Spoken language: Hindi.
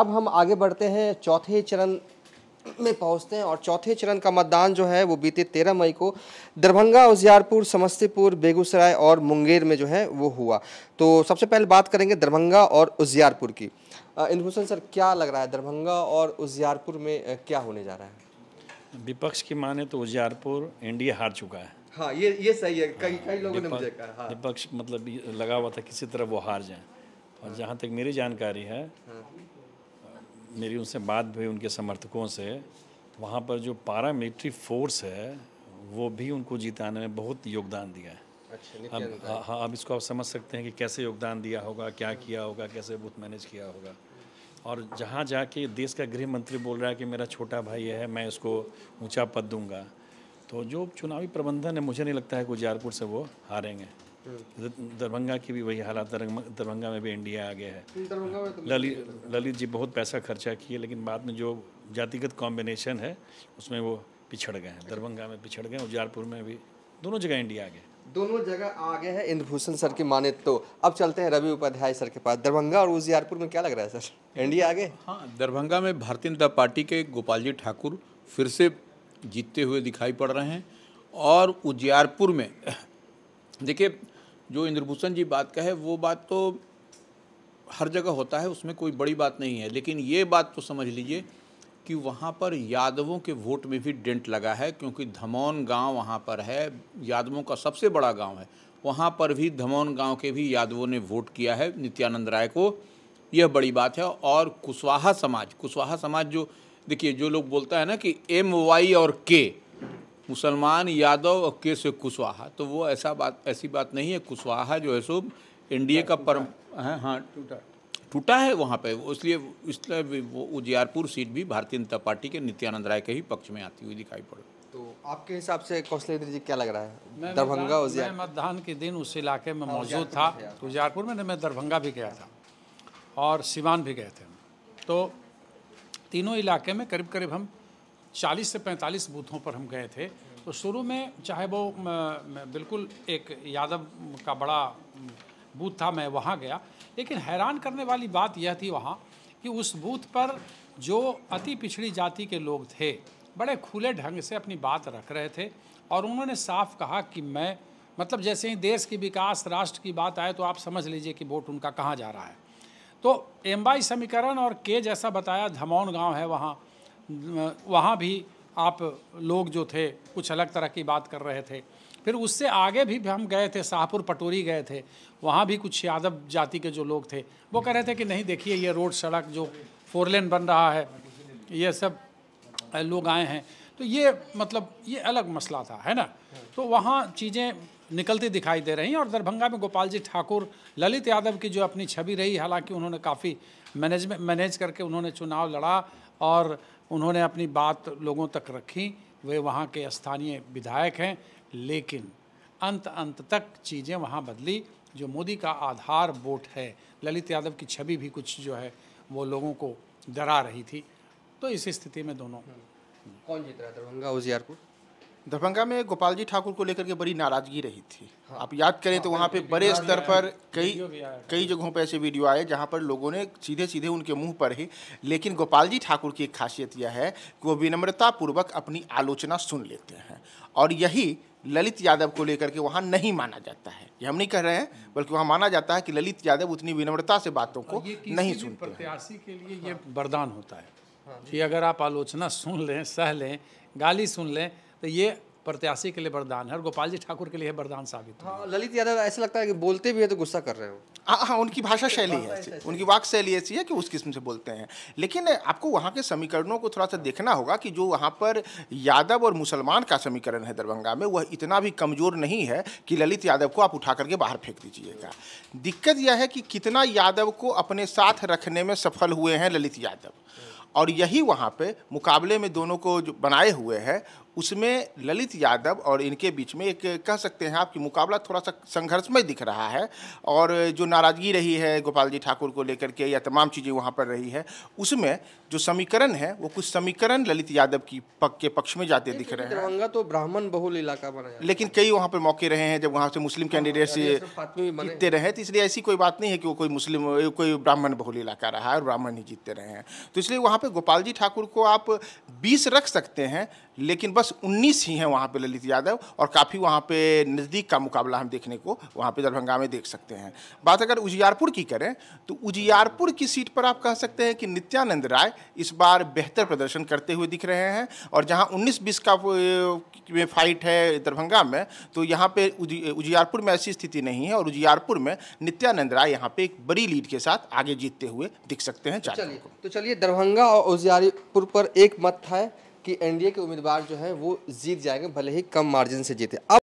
अब हम आगे बढ़ते हैं चौथे चरण में पहुंचते हैं और चौथे चरण का मतदान जो है वो बीते तेरह मई को दरभंगा उजियारपुर समस्तीपुर बेगूसराय और मुंगेर में जो है वो हुआ तो सबसे पहले बात करेंगे दरभंगा और उजियारपुर की इनभूषण सर क्या लग रहा है दरभंगा और उजियारपुर में क्या होने जा रहा है विपक्ष की माने तो उजियारपुर एनडीए हार चुका है हाँ ये ये सही है कई कई लोगों ने मुझे कहा हाँ। विपक्ष मतलब लगा हुआ था किसी तरह वो हार जाए और जहाँ तक मेरी जानकारी है हाँ। मेरी उनसे बात हुई उनके समर्थकों से वहाँ पर जो पारा मिलिट्री फोर्स है वो भी उनको जिताने में बहुत योगदान दिया है अच्छा, अब हाँ, हाँ अब इसको आप समझ सकते हैं कि कैसे योगदान दिया होगा क्या किया होगा कैसे बूथ मैनेज किया होगा और जहाँ जाके देश का गृह मंत्री बोल रहा है कि मेरा छोटा भाई है मैं इसको ऊंचा पद दूंगा तो जो चुनावी प्रबंधन है मुझे नहीं लगता है गुजारपुर से वो हारेंगे दरभंगा की भी वही हालात दरभंगा में भी एनडीए आ गया है तो ललित ललित जी बहुत पैसा खर्चा किए लेकिन बाद में जो जातिगत कॉम्बिनेशन है उसमें वो पिछड़ गए हैं दरभंगा में पिछड़ गए उजारपुर में भी दोनों जगह इंडिया आ गए दोनों जगह आ गए हैं इंद्रभूषण सर की माने तो अब चलते हैं रवि उपाध्याय सर के पास दरभंगा और उजियारपुर में क्या लग रहा है सर इंडिया आ गए हाँ दरभंगा में भारतीय जनता पार्टी के गोपाल जी ठाकुर फिर से जीतते हुए दिखाई पड़ रहे हैं और उजियारपुर में देखिए जो इंद्रभूषण जी बात कहे वो बात तो हर जगह होता है उसमें कोई बड़ी बात नहीं है लेकिन ये बात तो समझ लीजिए कि वहाँ पर यादवों के वोट में भी डेंट लगा है क्योंकि धमौन गांव वहाँ पर है यादवों का सबसे बड़ा गांव है वहाँ पर भी धमौन गांव के भी यादवों ने वोट किया है नित्यानंद राय को यह बड़ी बात है और कुशवाहा समाज कुशवाहा समाज जो देखिए जो लोग बोलता है ना कि एम वाई और के मुसलमान यादव और से कुशवाहा तो वो ऐसा बात ऐसी बात नहीं है कुशवाहा जो है सो एन का परम हाँ हाँ टूटा टूटा है वहाँ पर इसलिए इसलिए वो उजियारपुर सीट भी भारतीय जनता पार्टी के नित्यानंद राय के ही पक्ष में आती हुई दिखाई पड़ तो आपके हिसाब से कौशलेंद्र जी क्या लग रहा है दरभंगा मैं मतदान के दिन उस इलाके में हाँ, मौजूद था उजियारपुर में मैं दरभंगा भी गया था और सिवान भी गए थे तो तीनों इलाके में करीब करीब हम 40 से 45 बूथों पर हम गए थे तो शुरू में चाहे वो बिल्कुल एक यादव का बड़ा बूथ था मैं वहाँ गया लेकिन हैरान करने वाली बात यह थी वहाँ कि उस बूथ पर जो अति पिछड़ी जाति के लोग थे बड़े खुले ढंग से अपनी बात रख रहे थे और उन्होंने साफ कहा कि मैं मतलब जैसे ही देश की विकास राष्ट्र की बात आए तो आप समझ लीजिए कि वोट उनका कहाँ जा रहा है तो एम समीकरण और के जैसा बताया धमौन गांव है वहाँ वहाँ भी आप लोग जो थे कुछ अलग तरह की बात कर रहे थे फिर उससे आगे भी हम गए थे शाहपुर पटोरी गए थे वहाँ भी कुछ यादव जाति के जो लोग थे वो कह रहे थे कि नहीं देखिए ये रोड सड़क जो फोर लेन बन रहा है ये सब लोग आए हैं तो ये मतलब ये अलग मसला था है ना तो वहाँ चीज़ें निकलती दिखाई दे रही हैं और दरभंगा में गोपाल जी ठाकुर ललित यादव की जो अपनी छवि रही हालांकि उन्होंने काफ़ी मैनेज मैनेज करके उन्होंने चुनाव लड़ा और उन्होंने अपनी बात लोगों तक रखी वे वहाँ के स्थानीय विधायक हैं लेकिन अंत अंत तक चीज़ें वहाँ बदली जो मोदी का आधार वोट है ललित यादव की छवि भी कुछ जो है वो लोगों को डरा रही थी तो इस स्थिति में दोनों कौन जीत रहा है दरभंगा उजियारपुर दरभंगा में गोपाल जी ठाकुर को लेकर के बड़ी नाराजगी रही थी हाँ। आप याद करें तो हाँ, वहाँ पे बड़े स्तर पर कई कई जगहों पर ऐसे वीडियो आए जहाँ पर लोगों ने सीधे सीधे उनके मुंह पर ही लेकिन गोपाल जी ठाकुर की एक खासियत यह है कि वो विनम्रतापूर्वक अपनी आलोचना सुन लेते हैं और यही ललित यादव को लेकर के वहाँ नहीं माना जाता है ये हम नहीं कह रहे हैं बल्कि वहाँ माना जाता है कि ललित यादव उतनी विनम्रता से बातों को नहीं सुनते प्रत्याशी के लिए ये हाँ। वरदान होता है हाँ कि अगर आप आलोचना सुन लें सह लें गाली सुन लें तो ये प्रत्याशी के लिए वरदान है और गोपाल जी ठाकुर के लिए वरदान साबित हाँ ललित यादव ऐसा लगता है कि बोलते भी है तो गुस्सा कर रहे हो हाँ हाँ उनकी भाषा शैली है ऐसी उनकी वाक शैली ऐसी है कि उस किस्म से बोलते हैं लेकिन आपको वहाँ के समीकरणों को थोड़ा सा देखना होगा कि जो वहाँ पर यादव और मुसलमान का समीकरण है दरभंगा में वह इतना भी कमज़ोर नहीं है कि ललित यादव को आप उठा करके बाहर फेंक दीजिएगा दिक्कत यह है कि कितना यादव को अपने साथ रखने में सफल हुए हैं ललित यादव और यही वहाँ पे मुकाबले में दोनों को जो बनाए हुए हैं उसमें ललित यादव और इनके बीच में एक कह सकते हैं आपकी मुकाबला थोड़ा सा संघर्षमय दिख रहा है और जो नाराज़गी रही है गोपाल जी ठाकुर को लेकर के या तमाम चीज़ें वहाँ पर रही है उसमें जो समीकरण है वो कुछ समीकरण ललित यादव की पक के पक्ष में जाते दिख रहे हैं दरभंगा तो ब्राह्मण बहुल इलाका बना लेकिन कई वहाँ पर मौके रहे हैं जब वहाँ से मुस्लिम हाँ, कैंडिडेट्स जीतते रहे तो इसलिए ऐसी कोई बात नहीं है कि वो कोई मुस्लिम कोई ब्राह्मण बहुल इलाका रहा है और ब्राह्मण ही जीतते रहे हैं तो इसलिए वहाँ पर गोपाल जी ठाकुर को आप बीस रख सकते हैं लेकिन बस 19 ही हैं वहाँ पे ललित यादव और काफ़ी वहाँ पे नज़दीक का मुकाबला हम देखने को वहाँ पे दरभंगा में देख सकते हैं बात अगर उजियारपुर की करें तो उजियारपुर की सीट पर आप कह सकते हैं कि नित्यानंद राय इस बार बेहतर प्रदर्शन करते हुए दिख रहे हैं और जहाँ उन्नीस बीस का में फाइट है दरभंगा में तो यहाँ पर उजियारपुर में ऐसी स्थिति नहीं है और उजियारपुर में नित्यानंद राय यहाँ पर एक बड़ी लीड के साथ आगे जीतते हुए दिख सकते हैं तो, तो चलिए दरभंगा और उजियारपुर पर एक मत था कि एनडीए के उम्मीदवार जो है वो जीत जाएंगे भले ही कम मार्जिन से जीते अब